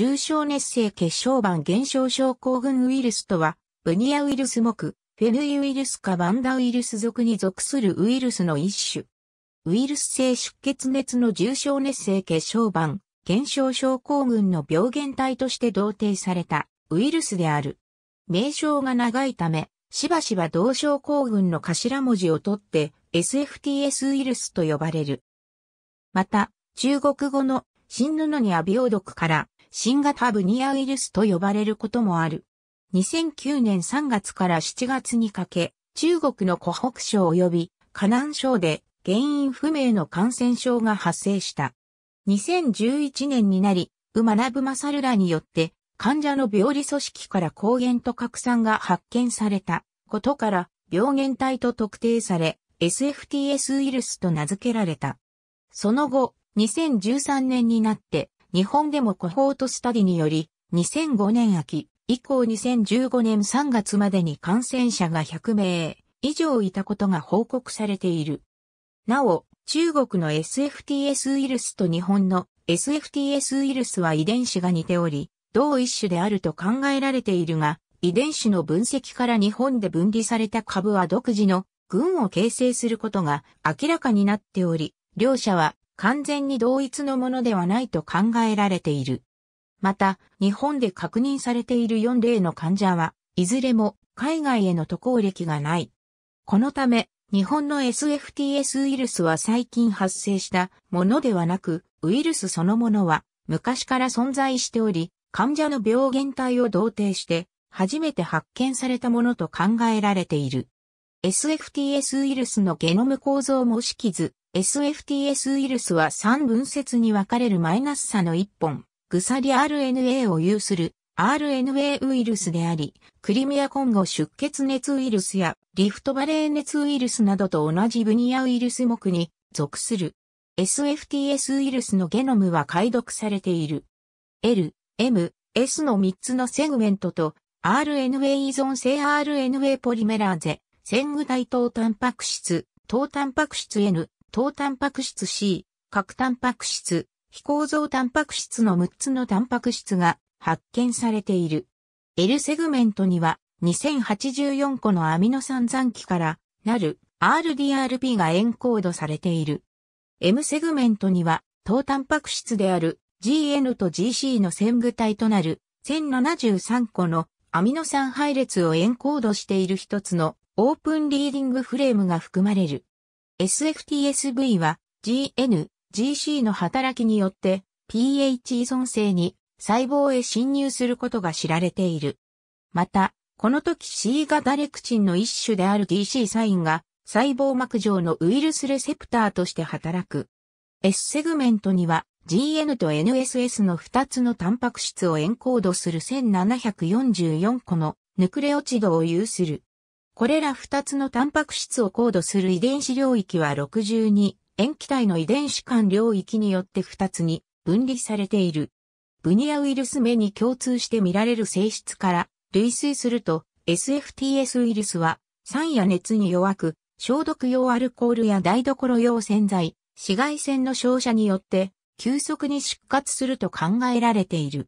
重症熱性血小板減少症候群ウイルスとは、ブニアウイルス目、フェヌイウイルスかバンダウイルス属に属するウイルスの一種。ウイルス性出血熱の重症熱性血小板減少症候群の病原体として同定されたウイルスである。名称が長いため、しばしば同症候群の頭文字を取って SFTS ウイルスと呼ばれる。また、中国語の新布にア病毒から新型ブニアウイルスと呼ばれることもある。2009年3月から7月にかけ、中国の湖北省及び河南省で原因不明の感染症が発生した。2011年になり、ウマナブマサルラによって患者の病理組織から抗原と拡散が発見されたことから病原体と特定され SFTS ウイルスと名付けられた。その後、2013年になって日本でもコホートスタディにより、2005年秋以降2015年3月までに感染者が100名以上いたことが報告されている。なお、中国の SFTS ウイルスと日本の SFTS ウイルスは遺伝子が似ており、同一種であると考えられているが、遺伝子の分析から日本で分離された株は独自の群を形成することが明らかになっており、両者は完全に同一のものではないと考えられている。また、日本で確認されている4例の患者は、いずれも海外への渡航歴がない。このため、日本の SFTS ウイルスは最近発生したものではなく、ウイルスそのものは昔から存在しており、患者の病原体を同定して、初めて発見されたものと考えられている。SFTS ウイルスのゲノム構造も識図、SFTS ウイルスは3分節に分かれるマイナス差の1本、グサリ RNA を有する RNA ウイルスであり、クリミア混合出血熱ウイルスやリフトバレー熱ウイルスなどと同じブニアウイルス目に属する。SFTS ウイルスのゲノムは解読されている。L、M、S の3つのセグメントと RNA 依存性 RNA ポリメラーゼ、線具体等タンパク質、等タンパク質 N、糖タンパク質 C、核タンパク質、非構造タンパク質の6つのタンパク質が発見されている。L セグメントには2084個のアミノ酸残基からなる RDRP がエンコードされている。M セグメントには糖タンパク質である GN と GC の線具体となる1073個のアミノ酸配列をエンコードしている一つのオープンリーディングフレームが含まれる。SFTSV は GN、GC の働きによって pH 依存性に細胞へ侵入することが知られている。また、この時 C 型レクチンの一種である DC サインが細胞膜上のウイルスレセプターとして働く。S セグメントには GN と NSS の2つのタンパク質をエンコードする1744個のヌクレオチドを有するこれら2つのタンパク質をコードする遺伝子領域は62塩基体の遺伝子間領域によって2つに分離されている。ブニアウイルス目に共通して見られる性質から類推すると SFTS ウイルスは酸や熱に弱く消毒用アルコールや台所用洗剤、紫外線の照射によって急速に出活すると考えられている。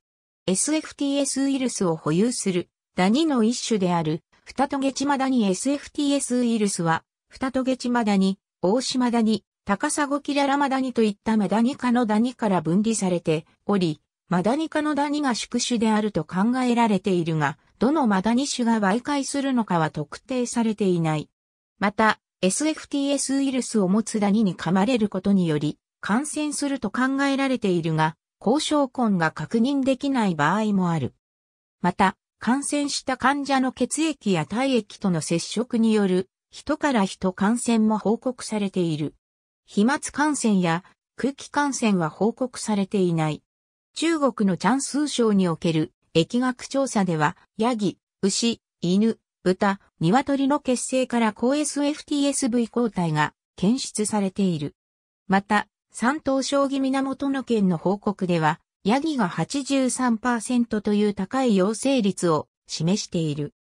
SFTS ウイルスを保有するダニの一種であるフタトゲチマダニ SFTS ウイルスは、フタトゲチマダニ、大島ダニ、高砂キララマダニといったマダニ科のダニから分離されており、マダニ科のダニが宿主であると考えられているが、どのマダニ種が媒介するのかは特定されていない。また、SFTS ウイルスを持つダニに噛まれることにより、感染すると考えられているが、交渉根が確認できない場合もある。また、感染した患者の血液や体液との接触による人から人感染も報告されている。飛沫感染や空気感染は報告されていない。中国のチャンスー省における疫学調査では、ヤギ、牛、犬、豚、鶏の血清から高 SFTSV 抗体が検出されている。また、三等将棋源の県の報告では、ヤギが83%という高い陽性率を示している。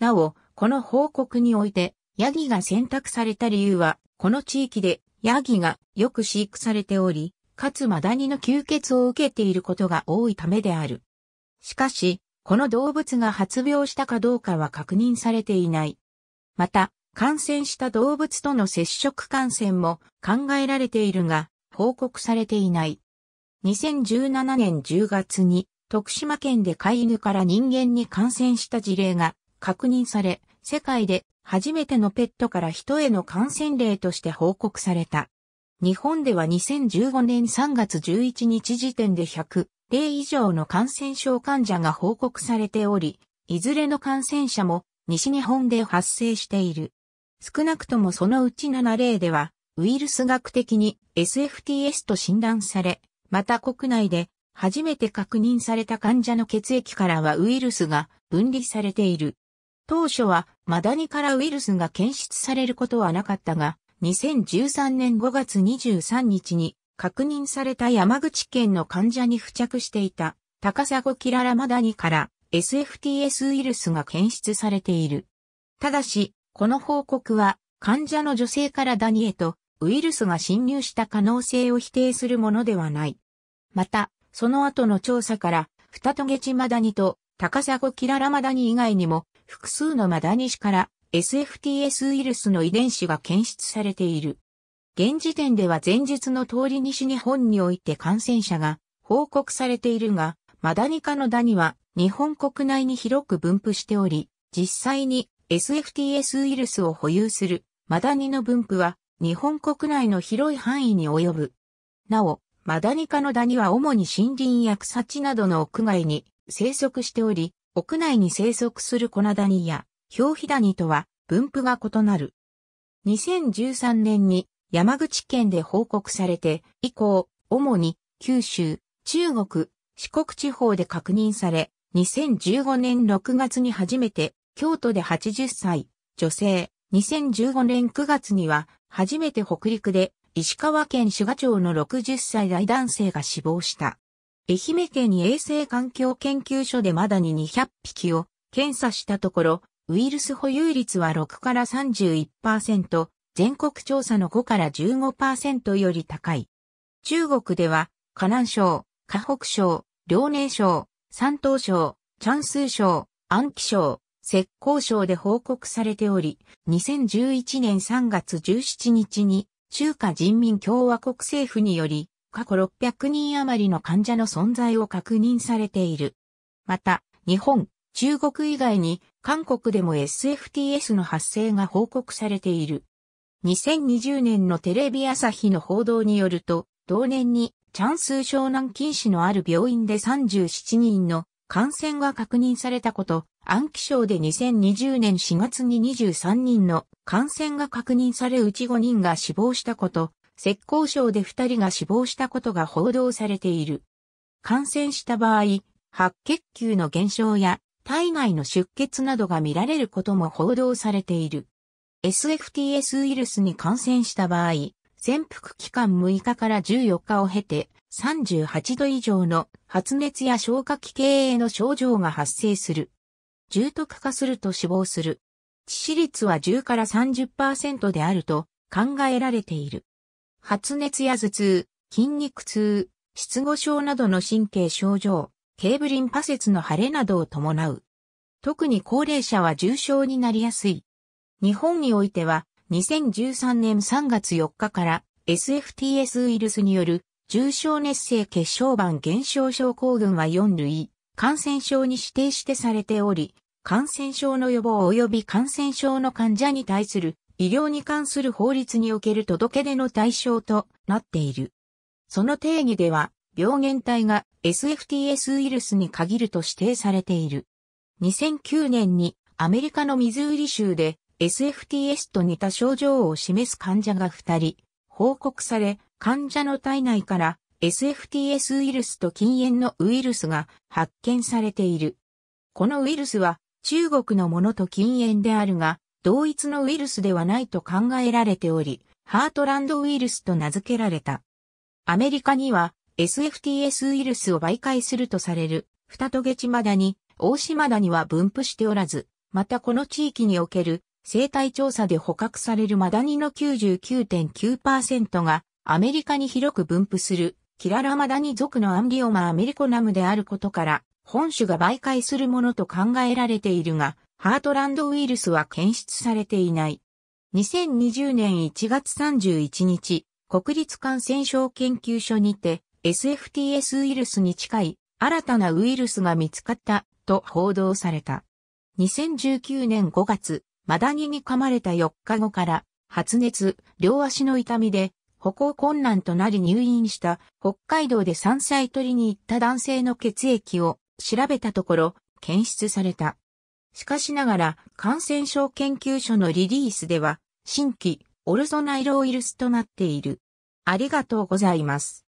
なお、この報告において、ヤギが選択された理由は、この地域でヤギがよく飼育されており、かつマダニの吸血を受けていることが多いためである。しかし、この動物が発病したかどうかは確認されていない。また、感染した動物との接触感染も考えられているが、報告されていない。2017年10月に徳島県で飼い犬から人間に感染した事例が確認され、世界で初めてのペットから人への感染例として報告された。日本では2015年3月11日時点で100例以上の感染症患者が報告されており、いずれの感染者も西日本で発生している。少なくともそのうち7例では、ウイルス学的に SFTS と診断され、また国内で初めて確認された患者の血液からはウイルスが分離されている。当初はマダニからウイルスが検出されることはなかったが、2013年5月23日に確認された山口県の患者に付着していた高砂キララマダニから SFTS ウイルスが検出されている。ただし、この報告は患者の女性からダニへとウイルスが侵入した可能性を否定するものではない。また、その後の調査から、二トゲチマダニと高砂キララマダニ以外にも複数のマダニ種から SFTS ウイルスの遺伝子が検出されている。現時点では前日の通り西日本において感染者が報告されているが、マダニ科のダニは日本国内に広く分布しており、実際に SFTS ウイルスを保有するマダニの分布は日本国内の広い範囲に及ぶ。なお、マダニ科のダニは主に森林や草地などの屋外に生息しており、屋内に生息する粉ダニや表皮ダニとは分布が異なる。2013年に山口県で報告されて以降、主に九州、中国、四国地方で確認され、2015年6月に初めて京都で80歳、女性、2015年9月には初めて北陸で石川県志賀町の60歳代男性が死亡した。愛媛県に衛生環境研究所でまだに200匹を検査したところ、ウイルス保有率は6から31%、全国調査の5から15%より高い。中国では、河南省、河北省、遼寧省、山東省、チャンス省、安徽省、浙江省で報告されており、2011年3月17日に中華人民共和国政府により、過去600人余りの患者の存在を確認されている。また、日本、中国以外に、韓国でも SFTS の発生が報告されている。2020年のテレビ朝日の報道によると、同年に、チャンス湘南禁止のある病院で37人の感染が確認されたこと、安徽省で2020年4月に23人の感染が確認されうち5人が死亡したこと、浙江省で2人が死亡したことが報道されている。感染した場合、白血球の減少や体外の出血などが見られることも報道されている。SFTS ウイルスに感染した場合、潜伏期間6日から14日を経て、38度以上の発熱や消化器経営の症状が発生する。重篤化すると死亡する。致死率は10から30%であると考えられている。発熱や頭痛、筋肉痛、失語症などの神経症状、ケーブリンパ節の腫れなどを伴う。特に高齢者は重症になりやすい。日本においては2013年3月4日から SFTS ウイルスによる重症熱性血小板減少症候群は4類感染症に指定してされており、感染症の予防及び感染症の患者に対する医療に関する法律における届け出の対象となっている。その定義では、病原体が SFTS ウイルスに限ると指定されている。2009年にアメリカのミズーリ州で SFTS と似た症状を示す患者が2人報告され、患者の体内から SFTS ウイルスと禁煙のウイルスが発見されている。このウイルスは中国のものと禁煙であるが、同一のウイルスではないと考えられており、ハートランドウイルスと名付けられた。アメリカには SFTS ウイルスを媒介するとされる、フタトゲチマダニ、オオシマダニは分布しておらず、またこの地域における生態調査で捕獲されるマダニの99.9%がアメリカに広く分布するキララマダニ属のアンリオマアメリコナムであることから、本種が媒介するものと考えられているが、ハートランドウイルスは検出されていない。2020年1月31日、国立感染症研究所にて SFTS ウイルスに近い新たなウイルスが見つかったと報道された。2019年5月、マダニに噛まれた4日後から発熱、両足の痛みで歩行困難となり入院した北海道で山菜取りに行った男性の血液を調べたところ、検出された。しかしながら、感染症研究所のリリースでは、新規、オルソナイロウイルスとなっている。ありがとうございます。